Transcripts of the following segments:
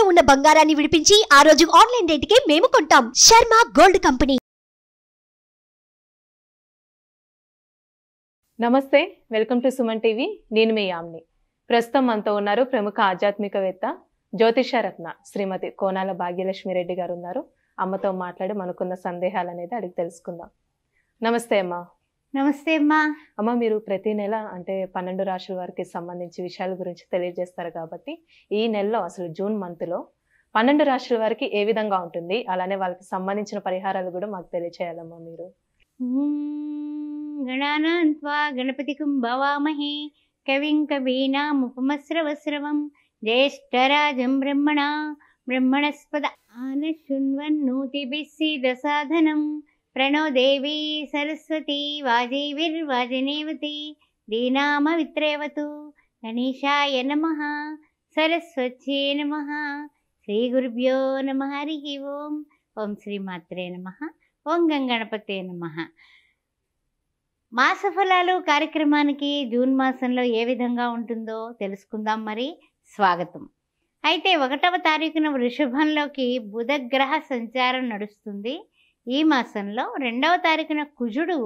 తాకట్టులో ఉన్న బంగారాన్ని విడిపించి ఆ రోజు ఆన్లైన్ రేటుకే మేము కొంటాం శర్మ గోల్డ్ కంపెనీ నమస్తే వెల్కమ్ టు సుమన్ టీవీ నేను మీ యామ్ని ప్రస్తుతం మనతో ఉన్నారు ప్రముఖ ఆధ్యాత్మికవేత్త జ్యోతిషరత్న శ్రీమతి కోనాల భాగ్యలక్ష్మి రెడ్డి గారు ఉన్నారు అమ్మతో మాట్లాడి మనకున్న సందేహాలు అనేది అడిగి తెలుసుకుందాం నమస్తే అమ్మా నమస్తే అమ్మా అమ్మ మీరు ప్రతి నెల అంటే పన్నెండు రాశుల వారికి సంబంధించి విషయాల గురించి తెలియజేస్తారు కాబట్టి ఈ నెలలో అసలు జూన్ మంత్లో పన్నెండు రాశుల వారికి ఏ విధంగా ఉంటుంది అలానే వాళ్ళకి సంబంధించిన పరిహారాలు కూడా మాకు తెలియచేయాలమ్మా మీరు గణానాన్వా గణపతి భవామహే కవిం కవీనాముపమస్రవస్రవం జ్యేష్ఠరాజం బ్రహ్మణ బ్రహ్మణస్పద ఆన శృణ్వన్నూతిభిస్సిద దసాధనం ప్రణోదేవీ సరస్వతీ దీనామ దీనామవిత్రేవతు గణేషాయ నమ సరస్వత్యే నమ శ్రీ గురుభ్యో నమ హరి ఓం ఓం శ్రీమాత్రే నమ ఓం గంగణపతే నమ మాసఫలాలు కార్యక్రమానికి జూన్ మాసంలో ఏ విధంగా ఉంటుందో తెలుసుకుందాం మరి స్వాగతం అయితే ఒకటవ తారీఖున వృషభంలోకి బుధగ్రహ సంచారం నడుస్తుంది ఈ మాసంలో రెండవ తారీఖున కుజుడు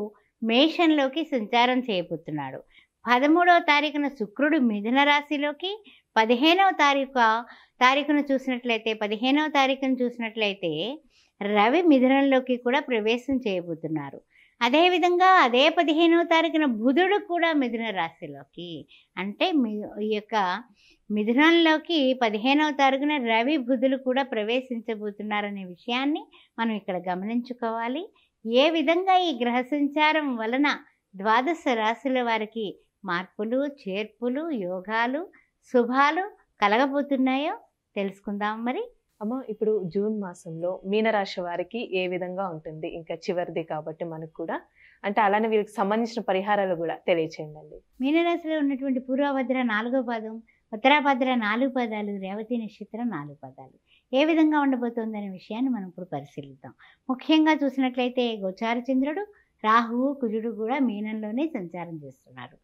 మేషంలోకి సంచారం చేయబోతున్నాడు పదమూడవ తారీఖున శుక్రుడు మిథున రాశిలోకి పదిహేనవ తారీఖు తారీఖును చూసినట్లయితే పదిహేనవ తారీఖును చూసినట్లయితే రవి మిథునంలోకి కూడా ప్రవేశం చేయబోతున్నారు అదేవిధంగా అదే పదిహేనవ తారీఖున బుధుడు కూడా మిథున రాశిలోకి అంటే ఈ యొక్క మిథునంలోకి పదిహేనవ తారీఖున రవి బుధులు కూడా ప్రవేశించబోతున్నారనే విషయాన్ని మనం ఇక్కడ గమనించుకోవాలి ఏ విధంగా ఈ గ్రహ సంచారం వలన ద్వాదశ రాశుల వారికి మార్పులు చేర్పులు యోగాలు శుభాలు కలగబోతున్నాయో తెలుసుకుందాం మరి అమ్మ ఇప్పుడు జూన్ మాసంలో మీనరాశి వారికి ఏ విధంగా ఉంటుంది ఇంకా చివరిది కాబట్టి మనకు కూడా అంటే అలానే వీరికి సంబంధించిన పరిహారాలు కూడా తెలియచేయండి మీనరాశిలో ఉన్నటువంటి పూర్వభద్ర నాలుగో పాదం ఉత్తరాభద్ర నాలుగు పదాలు రేవతి నక్షత్రం నాలుగు పదాలు ఏ విధంగా ఉండబోతోందనే విషయాన్ని మనం ఇప్పుడు పరిశీలిద్దాం ముఖ్యంగా చూసినట్లయితే గోచార చంద్రుడు రాహువు కుజుడు కూడా మీనంలోనే సంచారం చేస్తున్నారు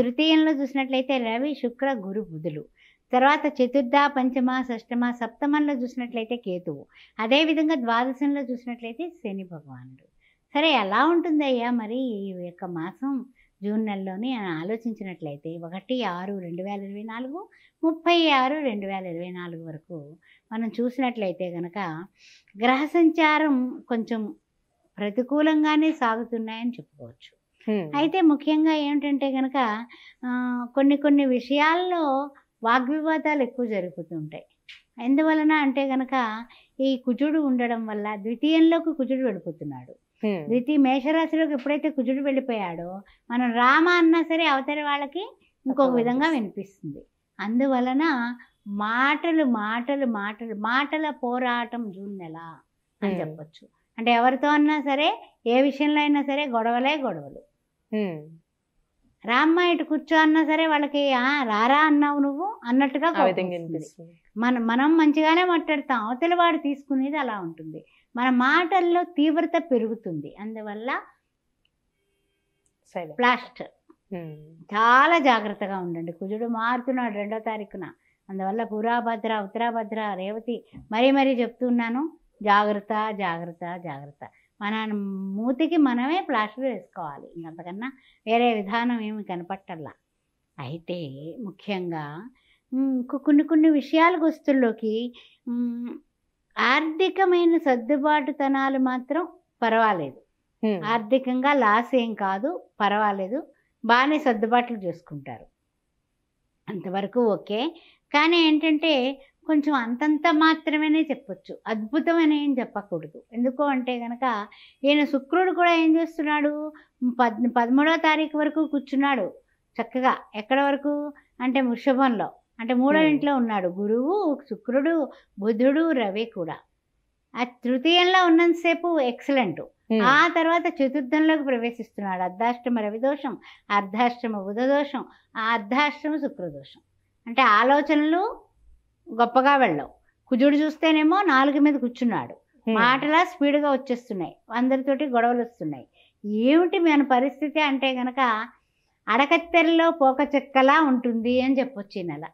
తృతీయంలో చూసినట్లయితే రవి శుక్ర గురు బుధులు తర్వాత చతుర్థ పంచమ షష్టమ సప్తమంలో చూసినట్లయితే కేతువు అదేవిధంగా ద్వాదశంలో చూసినట్లయితే శని భగవానుడు సరే ఎలా ఉంటుందయ్యా మరి ఈ యొక్క మాసం జూన్ నెలలోని ఆలోచించినట్లయితే ఒకటి ఆరు రెండు వేల ఇరవై నాలుగు ముప్పై ఆరు రెండు వేల ఇరవై నాలుగు వరకు మనం చూసినట్లయితే కనుక గ్రహ సంచారం కొంచెం ప్రతికూలంగానే సాగుతున్నాయని చెప్పుకోవచ్చు అయితే ముఖ్యంగా ఏమిటంటే కనుక కొన్ని కొన్ని విషయాల్లో వాగ్వివాదాలు ఎక్కువ జరుగుతుంటాయి ఎందువలన అంటే గనక ఈ కుజుడు ఉండడం వల్ల ద్వితీయంలోకి కుజుడు వెళ్ళిపోతున్నాడు ద్వితీయ మేషరాశిలోకి ఎప్పుడైతే కుజుడు వెళ్ళిపోయాడో మనం రామ అన్నా సరే అవతరి వాళ్ళకి ఇంకొక విధంగా వినిపిస్తుంది అందువలన మాటలు మాటలు మాటలు మాటల పోరాటం జూన్ నెల అని చెప్పచ్చు అంటే ఎవరితో అన్నా సరే ఏ విషయంలో అయినా సరే గొడవలే గొడవలు రామ్మ ఇటు కూర్చో అన్నా సరే వాళ్ళకి రారా అన్నావు నువ్వు అన్నట్టుగా మన మనం మంచిగానే మాట్లాడతాం అవతల వాడు తీసుకునేది అలా ఉంటుంది మన మాటల్లో తీవ్రత పెరుగుతుంది అందువల్ల ప్లాస్ట్ చాలా జాగ్రత్తగా ఉండండి కుజుడు మారుతున్నాడు రెండో తారీఖున అందువల్ల పురాభద్ర ఉత్తరాభద్ర రేవతి మరీ మరీ చెప్తున్నాను జాగ్రత్త జాగ్రత్త జాగ్రత్త మన మూతికి మనమే ప్లాస్టర్ వేసుకోవాలి ఇంకంతకన్నా వేరే విధానం ఏమి కనపట్టల్లా అయితే ముఖ్యంగా కొన్ని కొన్ని విషయాల గుస్తుల్లోకి ఆర్థికమైన సర్దుబాటుతనాలు మాత్రం పర్వాలేదు ఆర్థికంగా లాస్ ఏం కాదు పర్వాలేదు బాగానే సర్దుబాట్లు చేసుకుంటారు అంతవరకు ఓకే కానీ ఏంటంటే కొంచెం అంతంత మాత్రమేనే చెప్పొచ్చు అద్భుతమైన ఏం చెప్పకూడదు ఎందుకు అంటే కనుక ఈయన శుక్రుడు కూడా ఏం చేస్తున్నాడు పద్ పదమూడవ తారీఖు వరకు కూర్చున్నాడు చక్కగా ఎక్కడ వరకు అంటే వృషభంలో అంటే మూడో ఇంట్లో ఉన్నాడు గురువు శుక్రుడు బుధుడు రవి కూడా ఆ తృతీయంలో ఉన్నంతసేపు ఎక్సలెంట్ ఆ తర్వాత చతుర్థంలోకి ప్రవేశిస్తున్నాడు అర్ధాష్టమ రవిదోషం అర్ధాష్టమ బుధదోషం ఆ అర్ధాష్టమ శుక్రదోషం అంటే ఆలోచనలు గొప్పగా వెళ్ళవు కుజుడు చూస్తేనేమో నాలుగు మీద కూర్చున్నాడు మాటలా స్పీడ్గా వచ్చేస్తున్నాయి అందరితోటి గొడవలు వస్తున్నాయి ఏమిటి మన పరిస్థితి అంటే గనక అడకత్తెరలో పోక చెక్కలా ఉంటుంది అని చెప్పొచ్చు ఈ నెల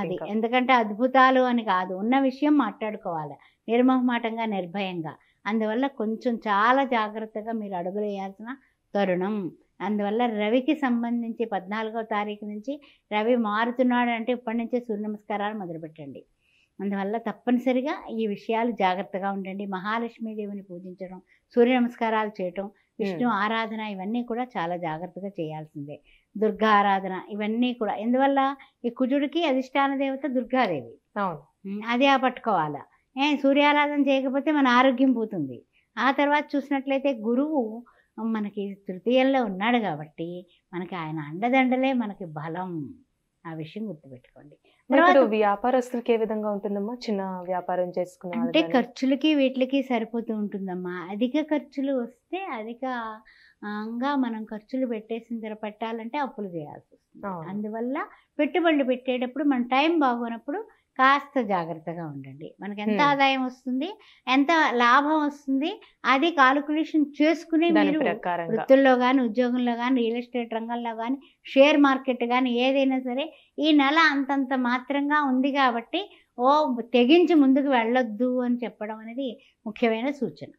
అది ఎందుకంటే అద్భుతాలు అని కాదు ఉన్న విషయం మాట్లాడుకోవాలి నిర్మహమాటంగా నిర్భయంగా అందువల్ల కొంచెం చాలా జాగ్రత్తగా మీరు అడుగులు వేయాల్సిన తరుణం అందువల్ల రవికి సంబంధించి పద్నాలుగో తారీఖు నుంచి రవి మారుతున్నాడు అంటే ఇప్పటి నుంచే సూర్య నమస్కారాలు మొదలుపెట్టండి అందువల్ల తప్పనిసరిగా ఈ విషయాలు జాగ్రత్తగా ఉండండి మహాలక్ష్మీదేవిని పూజించడం సూర్య నమస్కారాలు చేయటం విష్ణు ఆరాధన ఇవన్నీ కూడా చాలా జాగ్రత్తగా చేయాల్సిందే దుర్గా ఆరాధన ఇవన్నీ కూడా ఎందువల్ల ఈ కుజుడికి అధిష్టాన దేవత దుర్గాదేవి అదే పట్టుకోవాలా ఏ సూర్యారాధన చేయకపోతే మన ఆరోగ్యం పోతుంది ఆ తర్వాత చూసినట్లయితే గురువు మనకి తృతీయంలో ఉన్నాడు కాబట్టి మనకి ఆయన అండదండలే మనకి బలం ఆ విషయం గుర్తుపెట్టుకోండి తర్వాత వ్యాపారస్తులకి ఏ విధంగా ఉంటుందమ్మా చిన్న వ్యాపారం చేసుకున్న అంటే ఖర్చులకి వీటికి సరిపోతూ ఉంటుందమ్మా అధిక ఖర్చులు వస్తే అధికంగా మనం ఖర్చులు పెట్టేసిన తర పెట్టాలంటే అప్పులు చేయాల్సి వస్తుంది అందువల్ల పెట్టుబడులు పెట్టేటప్పుడు మన టైం బాగోనప్పుడు కాస్త జాగ్రత్తగా ఉండండి మనకి ఎంత ఆదాయం వస్తుంది ఎంత లాభం వస్తుంది అది కాలకులేషన్ చేసుకునే మీరు వృత్తుల్లో కానీ ఉద్యోగంలో కానీ రియల్ ఎస్టేట్ రంగంలో కానీ షేర్ మార్కెట్ కానీ ఏదైనా సరే ఈ నెల అంతంత మాత్రంగా ఉంది కాబట్టి ఓ తెగించి ముందుకు వెళ్ళొద్దు అని చెప్పడం అనేది ముఖ్యమైన సూచన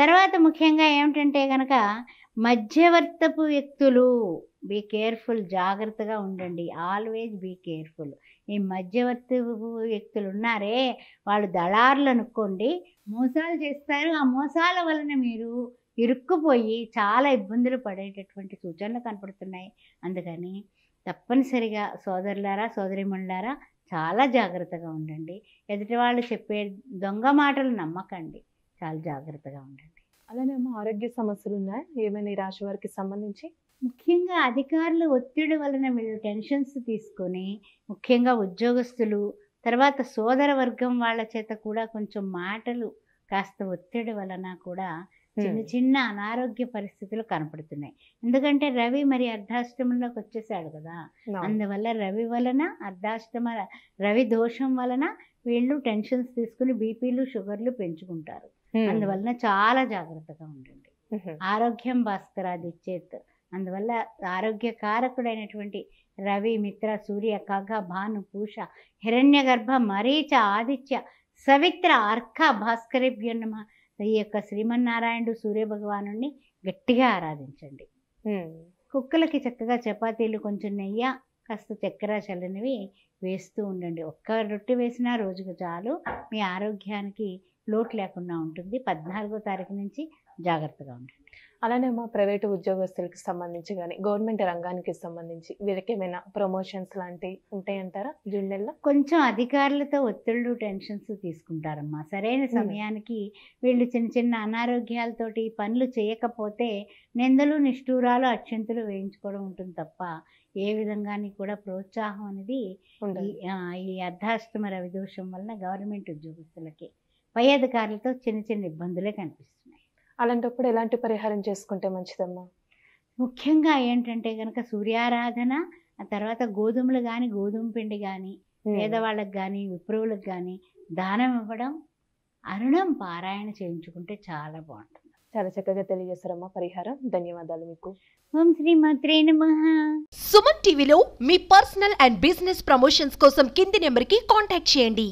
తర్వాత ముఖ్యంగా ఏమిటంటే కనుక మధ్యవర్తపు వ్యక్తులు బీ కేర్ఫుల్ జాగ్రత్తగా ఉండండి ఆల్వేజ్ బీ కేర్ఫుల్ ఈ మధ్యవర్తి వ్యక్తులు ఉన్నారే వాళ్ళు దళారులు అనుకోండి మోసాలు చేస్తారు ఆ మోసాల వలన మీరు ఇరుక్కుపోయి చాలా ఇబ్బందులు పడేటటువంటి సూచనలు కనపడుతున్నాయి అందుకని తప్పనిసరిగా సోదరులారా సోదరిమణులారా చాలా జాగ్రత్తగా ఉండండి ఎదుటి వాళ్ళు చెప్పే దొంగ మాటలు నమ్మకండి చాలా జాగ్రత్తగా ఉండండి అలానే ఆరోగ్య సమస్యలు ఉన్నాయి ఏమైనా ఈ రాశి వారికి సంబంధించి ముఖ్యంగా అధికారుల ఒత్తిడి వలన వీళ్ళు టెన్షన్స్ తీసుకొని ముఖ్యంగా ఉద్యోగస్తులు తర్వాత సోదర వర్గం వాళ్ళ చేత కూడా కొంచెం మాటలు కాస్త ఒత్తిడి వలన కూడా చిన్న చిన్న అనారోగ్య పరిస్థితులు కనపడుతున్నాయి ఎందుకంటే రవి మరి అర్ధాష్టమంలోకి వచ్చేసాడు కదా అందువల్ల రవి వలన అర్ధాష్టమ రవి దోషం వలన వీళ్ళు టెన్షన్స్ తీసుకుని బీపీలు షుగర్లు పెంచుకుంటారు అందువలన చాలా జాగ్రత్తగా ఉండండి ఆరోగ్యం భాస్కరాది చేత్ అందువల్ల ఆరోగ్యకారకుడైనటువంటి రవి మిత్ర సూర్య ఖగ భాను పూష హిరణ్య గర్భ మరీచ ఆదిత్య సవిత్ర అర్క భాస్కరేభ్యో నమ ఈ యొక్క శ్రీమన్నారాయణుడు సూర్యభగవాను గట్టిగా ఆరాధించండి కుక్కలకి చక్కగా చపాతీలు కొంచెం నెయ్య కాస్త చక్కెర చల్లనివి వేస్తూ ఉండండి ఒక్క రొట్టె వేసినా రోజుకు చాలు మీ ఆరోగ్యానికి లోటు లేకుండా ఉంటుంది పద్నాలుగో తారీఖు నుంచి జాగ్రత్తగా ఉండండి అలానే మా ప్రైవేటు ఉద్యోగస్తులకి సంబంధించి కానీ గవర్నమెంట్ రంగానికి సంబంధించి వీళ్ళకి ఏమైనా ప్రమోషన్స్ లాంటివి ఉంటాయంటారా జూన్ కొంచెం అధికారులతో ఒత్తిళ్ళు టెన్షన్స్ తీసుకుంటారమ్మా సరైన సమయానికి వీళ్ళు చిన్న చిన్న అనారోగ్యాలతోటి పనులు చేయకపోతే నిందలు నిష్ఠూరాలు అక్షంతులు వేయించుకోవడం ఉంటుంది తప్ప ఏ విధంగాని కూడా ప్రోత్సాహం అనేది ఈ అర్ధాష్టమ రవిదోషం వలన గవర్నమెంట్ ఉద్యోగస్తులకి పై అధికారులతో చిన్న చిన్న ఇబ్బందులే కనిపిస్తుంది అలాంటప్పుడు ఎలాంటి పరిహారం చేసుకుంటే మంచిదమ్మా ముఖ్యంగా ఏంటంటే కనుక సూర్యారాధన ఆ తర్వాత గోధుమలు కానీ గోధుమ పిండి కానీ పేదవాళ్ళకి కానీ విప్రువులకు కానీ దానం ఇవ్వడం అరుణం పారాయణ చేయించుకుంటే చాలా బాగుంటుంది చాలా చక్కగా తెలియజేస్తారమ్మా పరిహారం ధన్యవాదాలు మీకు సుమన్ టీవీలో మీ పర్సనల్ అండ్ బిజినెస్ ప్రమోషన్స్ కోసం కింది నెంబర్కి కాంటాక్ట్ చేయండి